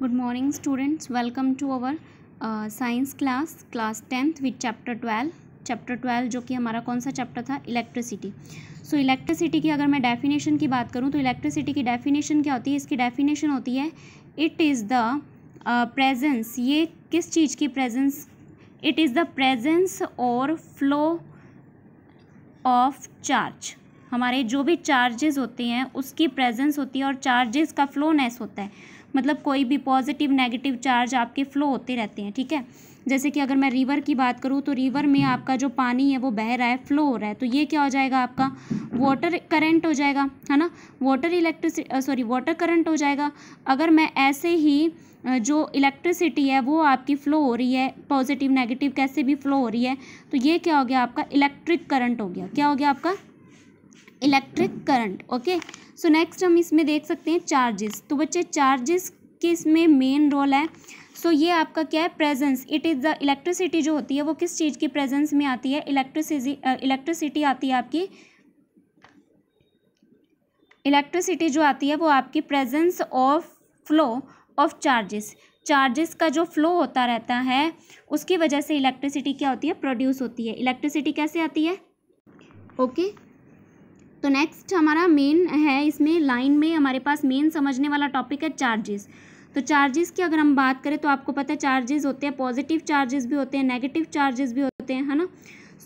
Good morning students welcome to our science class class tenth with chapter twelve chapter twelve जो कि हमारा कौन सा चैप्टर था इलेक्ट्रिसिटी सो इलेक्ट्रिसिटी की अगर मैं डेफिनेशन की बात करूँ तो इलेक्ट्रिसिटी की डेफिनेशन क्या होती है इसकी डेफिनेशन होती है इट इज़ द प्रेजेंस ये किस चीज़ की presence it is the presence और फ्लो ऑफ चार्ज हमारे जो भी चार्जेस होते हैं उसकी प्रेजेंस होती है और चार्जेस का फ्लोनेस होता है मतलब कोई भी पॉजिटिव नेगेटिव चार्ज आपके फ्लो होते रहते हैं ठीक है जैसे कि अगर मैं रिवर की बात करूँ तो रिवर में आपका जो पानी है वो बह रहा है फ्लो हो रहा है तो ये क्या हो जाएगा आपका वाटर करंट हो जाएगा है ना water electricity sorry water current हो जाएगा अगर मैं ऐसे ही जो इलेक्ट्रिसिटी है वो आपकी फ़्लो हो रही है पॉजिटिव नेगेटिव कैसे भी फ़्लो हो रही है तो ये क्या हो गया आपका इलेक्ट्रिक करंट हो गया क्या हो गया आपका electric current okay so next हम इसमें देख सकते हैं चार्जेस तो बच्चे चार्जेस के इसमें मेन रोल है सो so, ये आपका क्या है presence it is the electricity जो होती है वो किस चीज़ की प्रेजेंस में आती है इलेक्ट्रिसिटी इलेक्ट्रिसिटी आती है आपकी इलेक्ट्रिसिटी जो आती है वो आपकी presence of flow of charges charges का जो फ्लो होता रहता है उसकी वजह से इलेक्ट्रिसिटी क्या होती है प्रोड्यूस होती है इलेक्ट्रिसिटी कैसे आती है ओके okay? तो नेक्स्ट हमारा मेन है इसमें लाइन में हमारे पास मेन समझने वाला टॉपिक है चार्जेस तो चार्जेस की अगर हम बात करें तो आपको पता है चार्जेस होते हैं पॉजिटिव चार्जेस भी होते हैं नेगेटिव चार्जेस भी होते हैं है ना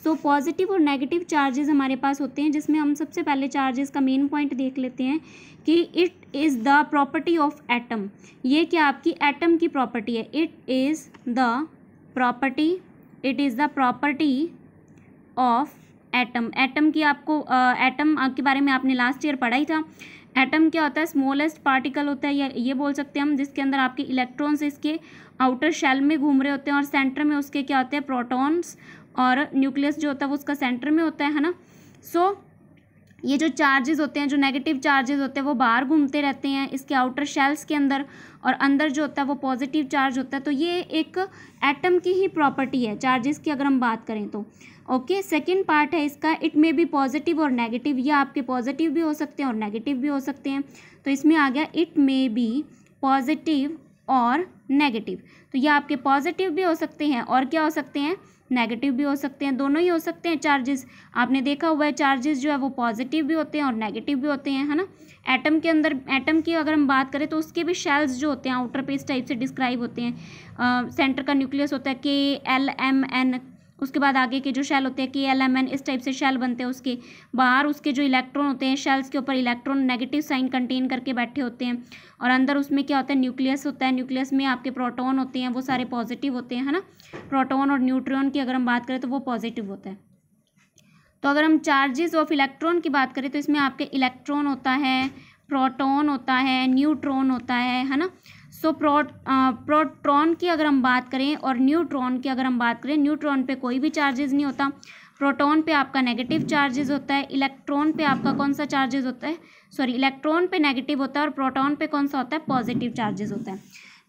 सो पॉजिटिव और नेगेटिव चार्जेस हमारे पास होते हैं जिसमें हम सबसे पहले चार्जेस का मेन पॉइंट देख लेते हैं कि it is the property of atom ये क्या आपकी एटम की प्रॉपर्टी है it is the property it is the property of atom atom की आपको एटम के बारे में आपने लास्ट ईयर पढ़ा ही था एटम क्या होता है स्मॉलेस्ट पार्टिकल होता है या ये बोल सकते हैं हम जिसके अंदर आपके इलेक्ट्रॉन्स इसके आउटर शेल में घूम रहे होते हैं और सेंटर में उसके क्या होते हैं प्रोटॉन्स और न्यूक्लियस जो होता है वो उसका सेंटर में होता है है ना सो so, ये जो चार्जेस होते हैं जो नेगेटिव चार्जेस होते हैं वो बाहर घूमते रहते हैं इसके आउटर शेल्स के अंदर और अंदर जो होता है वो पॉजिटिव चार्ज होता है तो ये एक एटम की ही प्रॉपर्टी है चार्जेस की अगर हम बात करें तो ओके सेकेंड पार्ट है इसका इट मे बी पॉजिटिव और नेगेटिव या आपके पॉजिटिव भी हो सकते हैं और नेगेटिव भी हो सकते हैं तो इसमें आ गया इट मे बी पॉजिटिव और नेगेटिव तो ये आपके पॉजिटिव भी हो सकते हैं और क्या हो सकते हैं नेगेटिव भी हो सकते हैं दोनों ही हो सकते हैं चार्जेस आपने देखा हुआ है चार्जेस जो है वो पॉजिटिव भी होते हैं और नेगेटिव भी होते हैं है ना एटम के अंदर एटम की अगर हम बात करें तो उसके भी शेल्स जो होते हैं आउटर पेस टाइप से डिस्क्राइब होते हैं सेंटर का न्यूक्लियस होता है के एल एम एन उसके बाद आगे के जो शेल होते हैं के एल एम एन इस टाइप से शेल बनते हैं उसके बाहर उसके जो इलेक्ट्रॉन होते हैं शेल्स के ऊपर इलेक्ट्रॉन नेगेटिव साइन कंटेन करके बैठे होते हैं और अंदर उसमें क्या होता है न्यूक्लियस होता है न्यूक्लियस में आपके प्रोटोन होते हैं वो सारे पॉजिटिव होते हैं है ना प्रोटोन और न्यूट्रॉन की अगर हम बात करें तो वो पॉजिटिव होता है तो अगर हम चार्जेस ऑफ इलेक्ट्रॉन की बात करें तो इसमें आपके इलेक्ट्रॉन होता है प्रोटॉन होता है न्यूट्रॉन होता है है ना सो प्रोट प्रोट्रॉन की अगर हम बात करें और न्यूट्रॉन की अगर हम बात करें न्यूट्रॉन पे कोई भी चार्जेस नहीं होता प्रोटॉन पे आपका नेगेटिव चार्जेस होता है इलेक्ट्रॉन पे आपका कौन सा चार्जेस होता है सॉरी इलेक्ट्रॉन पे नेगेटिव होता है और प्रोटॉन पे कौन सा होता है पॉजिटिव चार्जेस होता है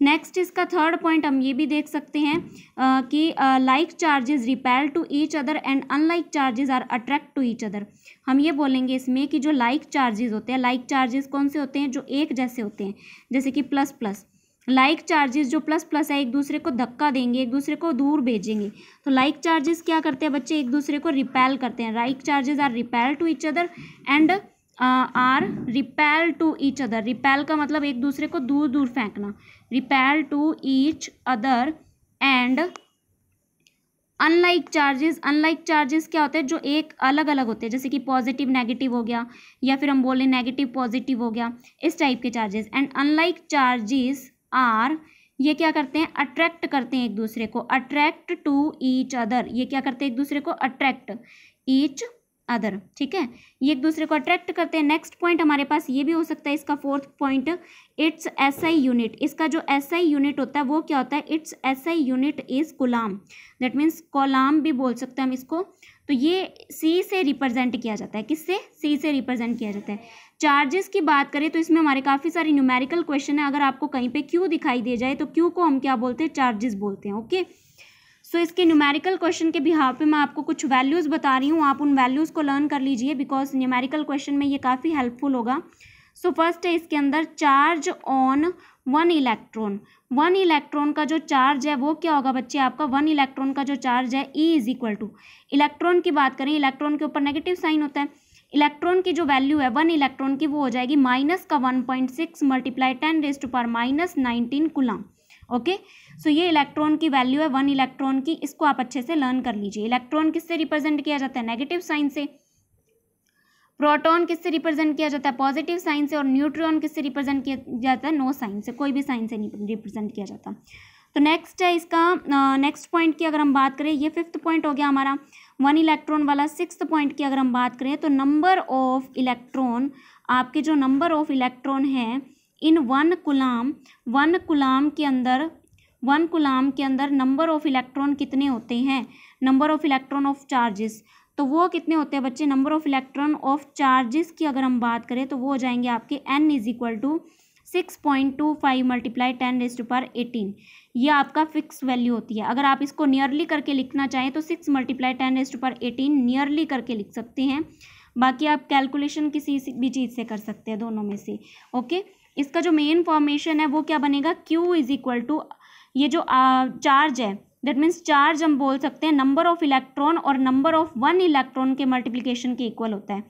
नेक्स्ट इसका थर्ड पॉइंट हम ये भी देख सकते हैं आ, uh, कि like charges repel to each other and unlike charges are attract to each other हम ये बोलेंगे इसमें कि जो लाइक चार्जेस होते हैं लाइक चार्जेस कौन से होते हैं जो एक जैसे होते हैं जैसे कि plus plus like like charges जो प्लस प्लस है एक दूसरे को धक्का देंगे एक दूसरे को दूर भेजेंगे तो लाइक like चार्जेस क्या करते हैं बच्चे एक दूसरे को रिपेल करते हैं like charges are repel to each other and are repel to each other repel का मतलब एक दूसरे को दूर दूर फेंकना repel to each other and unlike charges unlike charges क्या होते हैं जो एक अलग अलग होते हैं जैसे कि पॉजिटिव नेगेटिव हो गया या फिर हम बोलें नेगेटिव पॉजिटिव हो गया इस टाइप के charges and unlike charges are ये क्या करते हैं अट्रैक्ट करते हैं एक दूसरे को अट्रैक्ट टू ईच अदर ये क्या करते हैं एक दूसरे को अट्रैक्ट ईच अदर ठीक है ये एक दूसरे को अट्रैक्ट करते हैं नेक्स्ट पॉइंट हमारे पास ये भी हो सकता है इसका fourth point it's S I unit इसका जो एस आई यूनिट होता है वो क्या होता है it's S I unit is coulomb that means coulomb भी बोल सकते हैं हम इसको तो ये सी से रिप्रेजेंट किया जाता है किससे सी से रिप्रेजेंट किया जाता है चार्जेस की बात करें तो इसमें हमारे काफ़ी सारे न्यूमेरिकल क्वेश्चन है अगर आपको कहीं पे क्यू दिखाई दे जाए तो क्यू को हम क्या बोलते हैं चार्जेस बोलते हैं ओके सो so, इसके न्यूमेरिकल क्वेश्चन के बिहाव पे मैं आपको कुछ वैल्यूज़ बता रही हूँ आप उन वैल्यूज़ को लर्न कर लीजिए बिकॉज न्यूमेरिकल क्वेश्चन में ये काफ़ी हेल्पफुल होगा सो so, फर्स्ट है इसके अंदर charge on one electron one electron का जो चार्ज है वो क्या होगा बच्चे आपका वन इलेक्ट्रॉन का जो चार्ज है e is equal to electron की बात करें इलेक्ट्रॉन के ऊपर नेगेटिव साइन होता है इलेक्ट्रॉन की जो वैल्यू है वन इलेक्ट्रॉन की वो हो जाएगी माइनस का one point six multiply ten raise to minus nineteen coulomb okay so ये इलेक्ट्रॉन की वैल्यू है वन इलेक्ट्रॉन की इसको आप अच्छे से लर्न कर लीजिए इलेक्ट्रॉन किससे रिप्रेजेंट किया जाता है नेगेटिव साइन से प्रोटॉन किससे रिप्रेजेंट किया जाता है पॉजिटिव साइन से और न्यूट्रॉन किससे रिप्रेजेंट किया जाता है नो साइन से कोई भी साइन से नहीं रिप्रेजेंट किया जाता तो नेक्स्ट है इसका नेक्स्ट पॉइंट की अगर हम बात करें ये फिफ्थ पॉइंट हो गया हमारा वन इलेक्ट्रॉन वाला सिक्स पॉइंट की अगर हम बात करें तो नंबर ऑफ इलेक्ट्रॉन आपके जो नंबर ऑफ इलेक्ट्रॉन हैं इन वन गुलाम वन गुलाम के अंदर वन गुलाम के अंदर नंबर ऑफ इलेक्ट्रॉन कितने होते हैं number of electron of charges तो वो कितने होते हैं बच्चे number of electron of charges की अगर हम बात करें तो वो हो जाएंगे आपके n is equal to six point two five multiply ten raised पर एटीन ये आपका फिक्स वैल्यू होती है अगर आप इसको नियरली करके लिखना चाहें तो सिक्स मल्टीप्लाई टेन रेस्ट पर एटीन नियरली करके लिख सकते हैं बाकी आप कैलकुलेशन किसी भी चीज़ से कर सकते हैं दोनों में से ओके इसका जो मेन फॉर्मेशन है वो क्या बनेगा क्यू इज इक्वल टू ये जो चार्ज है दैट मीन्स चार्ज हम बोल सकते हैं नंबर ऑफ इलेक्ट्रॉन और नंबर ऑफ वन इलेक्ट्रॉन के मल्टीप्लीकेशन के इक्वल होता है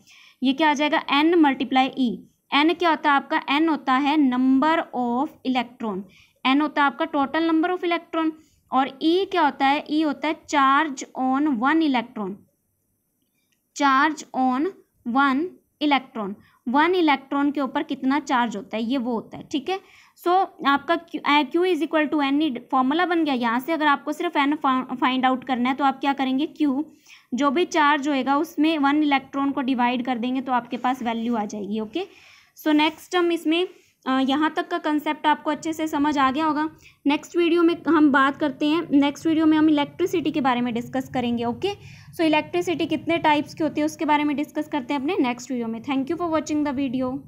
ये क्या आ जाएगा एन मल्टीप्लाई ई एन क्या होता है आपका एन होता है नंबर ऑफ इलेक्ट्रॉन एन होता है आपका टोटल नंबर ऑफ इलेक्ट्रॉन और ई e क्या होता है ई e होता है charge on one electron charge on one electron one electron के ऊपर कितना चार्ज होता है ये वो होता है ठीक है सो आपका q is equal to n e formula बन गया यहाँ से अगर आपको सिर्फ एन फाइंड आउट करना है तो आप क्या करेंगे क्यू जो भी चार्ज होएगा उसमें वन इलेक्ट्रॉन को डिवाइड कर देंगे तो आपके पास वैल्यू आ जाएगी ओके okay? सो नेक्स्ट हम इसमें यहाँ तक का कंसेप्ट आपको अच्छे से समझ आ गया होगा नेक्स्ट वीडियो में हम बात करते हैं नेक्स्ट वीडियो में हम इलेक्ट्रिसिटी के बारे में डिस्कस करेंगे ओके सो इलेक्ट्रिसिटी कितने टाइप्स की होती है उसके बारे में डिस्कस करते हैं अपने नेक्स्ट वीडियो में thank you for watching the video